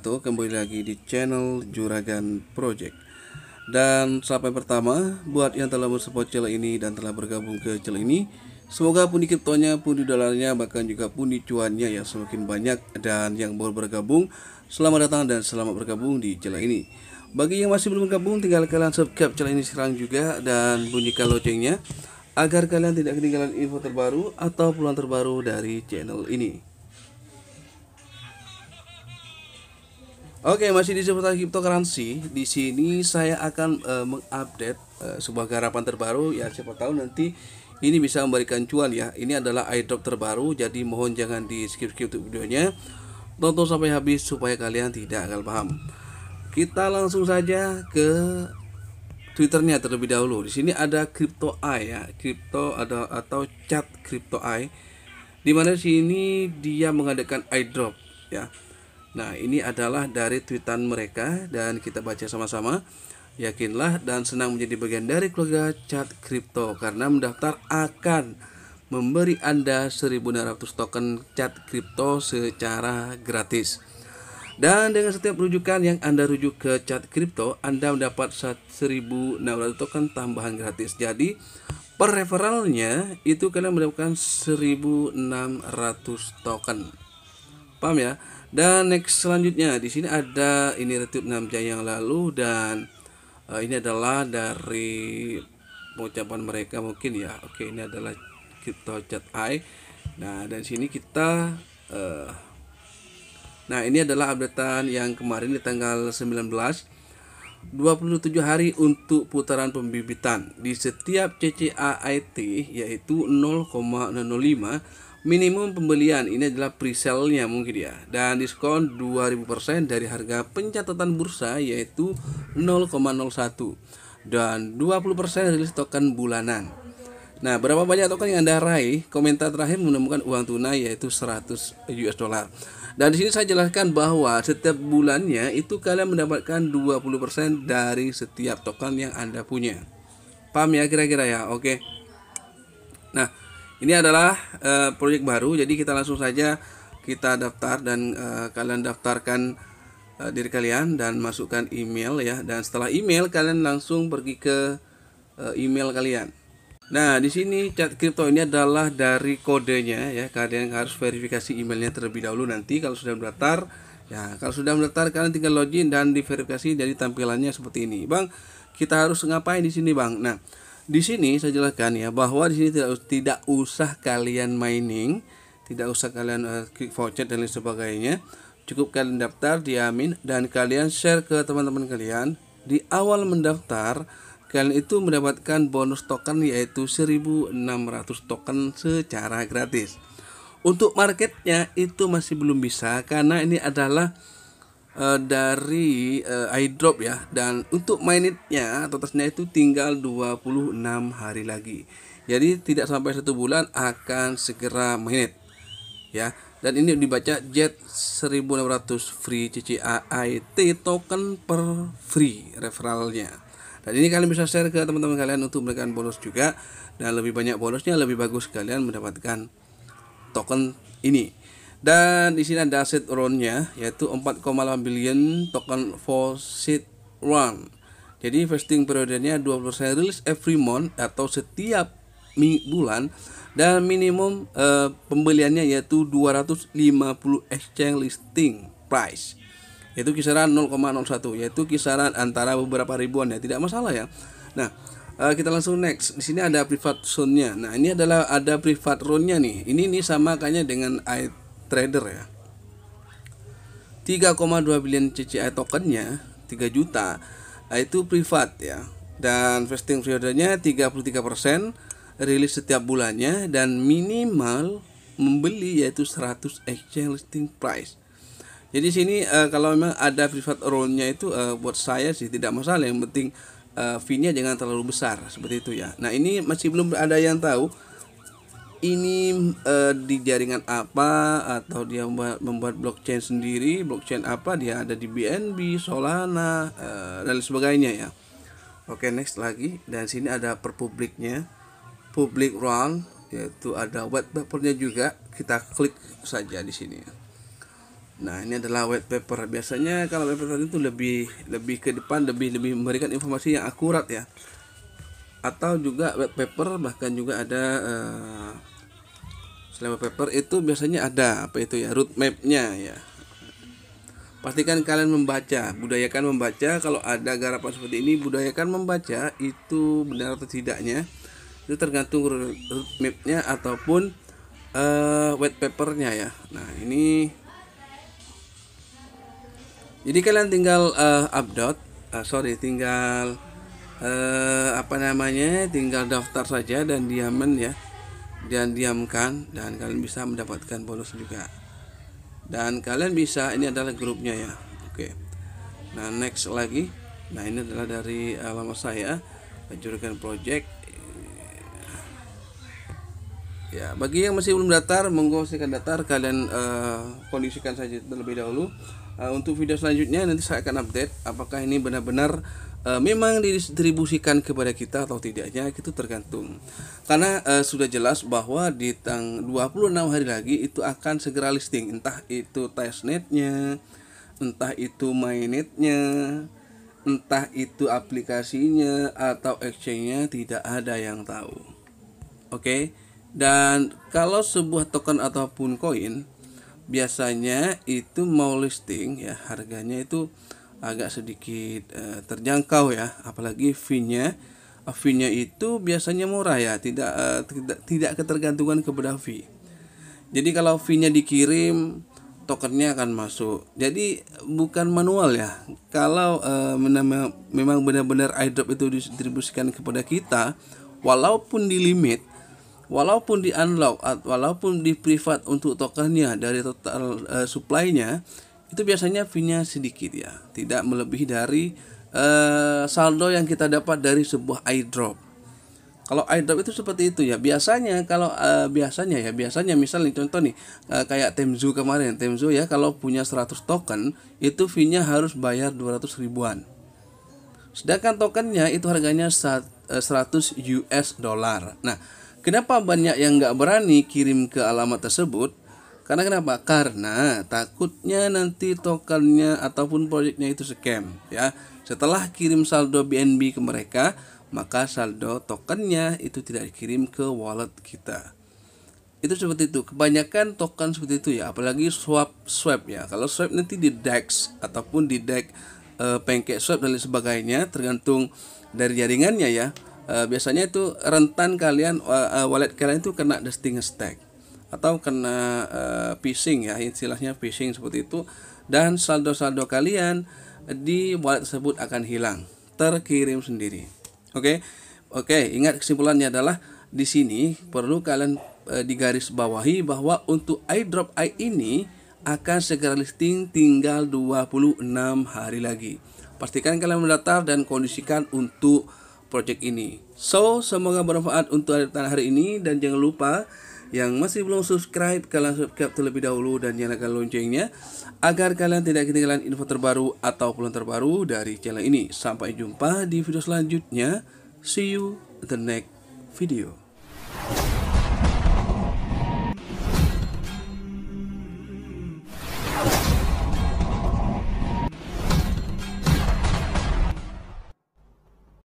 wabarakatuh Kembali lagi di channel Juragan Project Dan sampai pertama Buat yang telah mensupport channel ini Dan telah bergabung ke channel ini Semoga pun di kriptonya, di dolarnya Bahkan juga pun di cuannya yang semakin banyak Dan yang baru bergabung Selamat datang dan selamat bergabung di channel ini Bagi yang masih belum bergabung Tinggal kalian subscribe channel ini sekarang juga Dan bunyikan loncengnya Agar kalian tidak ketinggalan info terbaru Atau peluang terbaru dari channel ini Oke, masih di seputar cryptocurrency. Di sini saya akan uh, mengupdate uh, sebuah garapan terbaru ya siapa tahu nanti ini bisa memberikan cuan ya. Ini adalah airdrop terbaru jadi mohon jangan di skip-skip untuk videonya. Tonton sampai habis supaya kalian tidak akan paham. Kita langsung saja ke Twitternya terlebih dahulu. Di sini ada crypto Eye ya, crypto ada atau chat crypto Eye. Di mana sini dia mengadakan airdrop ya Nah, ini adalah dari tweetan mereka dan kita baca sama-sama. Yakinlah dan senang menjadi bagian dari keluarga Chat Crypto karena mendaftar akan memberi Anda 1.600 token Chat Crypto secara gratis. Dan dengan setiap rujukan yang Anda rujuk ke Chat Crypto, Anda mendapat 1.600 token tambahan gratis. Jadi, per referralnya itu kalian mendapatkan 1.600 token paham ya dan next selanjutnya di sini ada ini retweet 6 jam yang lalu dan uh, ini adalah dari pengucapan mereka mungkin ya oke ini adalah kita chat i nah dan sini kita uh, nah ini adalah updatean yang kemarin di tanggal 19 27 hari untuk putaran pembibitan di setiap CCAIT yaitu 0,005 minimum pembelian ini adalah pre nya mungkin ya dan diskon 2000% dari harga pencatatan bursa yaitu 0,01 dan 20% dari token bulanan Nah, berapa banyak token yang Anda raih? Komentar terakhir menemukan uang tunai yaitu 100 US dollar. Dan di sini saya jelaskan bahwa setiap bulannya itu kalian mendapatkan 20% dari setiap token yang Anda punya. Paham ya kira-kira ya? Oke. Nah, ini adalah uh, eh, proyek baru jadi kita langsung saja kita daftar dan uh, kalian daftarkan uh, diri kalian dan masukkan email ya dan setelah email kalian langsung pergi ke uh, email kalian Nah, di sini chat crypto ini adalah dari kodenya ya. Kalian harus verifikasi emailnya terlebih dahulu nanti kalau sudah mendaftar. Ya, kalau sudah mendaftar kalian tinggal login dan diverifikasi jadi tampilannya seperti ini. Bang, kita harus ngapain di sini, Bang? Nah, di sini saya jelaskan ya bahwa di sini tidak tidak usah kalian mining, tidak usah kalian uh, eh, klik voucher dan lain sebagainya. Cukup kalian daftar di Amin dan kalian share ke teman-teman kalian. Di awal mendaftar, kalian itu mendapatkan bonus token yaitu 1600 token secara gratis. Untuk marketnya itu masih belum bisa karena ini adalah Eh, dari uh, eh, iDrop ya dan untuk mainitnya atau itu tinggal 26 hari lagi jadi tidak sampai satu bulan akan segera mainit ya dan ini dibaca jet 1600 free CCAIT token per free referralnya dan ini kalian bisa share ke teman-teman kalian untuk memberikan bonus juga dan lebih banyak bonusnya lebih bagus kalian mendapatkan token ini dan di sini ada set roundnya yaitu 4,8 billion token for seed round. Jadi vesting periodenya 20% rilis every month atau setiap bulan dan minimum uh, pembeliannya yaitu 250 exchange listing price. Yaitu kisaran 0,01 yaitu kisaran antara beberapa ribuan ya, tidak masalah ya. Nah, eh, kita langsung next. Di sini ada private zone-nya. Nah, ini adalah ada private round-nya nih. Ini nih sama kayaknya dengan trader ya 3,2 billion CCI tokennya 3 juta ah, itu privat ya dan vesting periodenya 33% rilis setiap bulannya dan minimal membeli yaitu 100 exchange listing price jadi sini uh, kalau memang ada privat role-nya itu uh, buat saya sih tidak masalah yang penting uh, fee-nya jangan terlalu besar seperti itu ya. Nah, ini masih belum ada yang tahu ini uh, di jaringan apa atau dia membuat, membuat blockchain sendiri, blockchain apa dia ada di BNB, Solana uh, dan sebagainya ya. Oke, okay, next lagi dan sini ada perpubliknya, publiknya. Public run yaitu ada white papernya juga. Kita klik saja di sini. Ya. Nah, ini adalah white paper. Biasanya kalau white paper itu lebih lebih ke depan, lebih lebih memberikan informasi yang akurat ya atau juga wet paper bahkan juga ada uh, eh, selain wet paper itu biasanya ada apa itu ya root mapnya ya pastikan kalian membaca budayakan membaca kalau ada garapan seperti ini budayakan membaca itu benar atau tidaknya itu tergantung root mapnya ataupun uh, eh, white papernya ya nah ini jadi kalian tinggal uh, update uh, sorry tinggal eh, apa namanya tinggal daftar saja dan diamen ya dan diamkan dan kalian bisa mendapatkan bonus juga dan kalian bisa ini adalah grupnya ya oke nah next lagi nah ini adalah dari alamat eh, saya eh, juragan project ya bagi yang masih belum datar monggo silakan datar kalian uh, kondisikan saja terlebih dahulu uh, untuk video selanjutnya nanti saya akan update apakah ini benar-benar e, memang didistribusikan kepada kita atau tidaknya itu tergantung karena e, sudah jelas bahwa di tang 26 hari lagi itu akan segera listing entah itu testnetnya entah itu mainnetnya entah itu aplikasinya atau exchange-nya tidak ada yang tahu oke okay? dan kalau sebuah token ataupun koin biasanya itu mau listing ya harganya itu agak sedikit uh, terjangkau ya apalagi fee-nya uh, fee-nya itu biasanya murah ya tidak uh, tidak tidak ketergantungan kepada fee jadi kalau fee-nya dikirim tokennya akan masuk jadi bukan manual ya kalau uh, memang benar-benar airdrop itu didistribusikan kepada kita walaupun di limit walaupun di unlock walaupun di privat untuk tokennya dari total uh, supply-nya itu biasanya fee-nya sedikit ya, tidak melebihi dari uh, saldo yang kita dapat dari sebuah airdrop. Kalau airdrop itu seperti itu ya, biasanya kalau uh, biasanya ya, biasanya misalnya contoh nih uh, kayak Temzu kemarin, Temzu ya kalau punya 100 token itu fee-nya harus bayar 200 ribuan. Sedangkan tokennya itu harganya 100 US dollar. Nah, kenapa banyak yang nggak berani kirim ke alamat tersebut? Karena kenapa? Karena takutnya nanti tokennya ataupun proyeknya itu scam ya. Setelah kirim saldo BNB ke mereka, maka saldo tokennya itu tidak dikirim ke wallet kita. Itu seperti itu. Kebanyakan token seperti itu ya, apalagi swap swap ya. Kalau swap nanti di DEX ataupun di DEX e, pancake swap dan lain sebagainya tergantung dari jaringannya ya. E, biasanya itu rentan kalian e, wallet kalian itu kena dusting stack atau kena uh, phishing ya istilahnya phishing seperti itu dan saldo-saldo kalian di wallet tersebut akan hilang terkirim sendiri oke okay? oke okay, ingat kesimpulannya adalah di sini perlu kalian uh, eh, digaris bawahi bahwa untuk iDrop i ini akan segera listing tinggal 26 hari lagi. Pastikan kalian mendaftar dan kondisikan untuk project ini. So, semoga bermanfaat untuk hari ini dan jangan lupa yang masih belum subscribe, kalian subscribe terlebih dahulu dan nyalakan loncengnya agar kalian tidak ketinggalan info terbaru atau peluang terbaru dari channel ini. Sampai jumpa di video selanjutnya. See you the next video.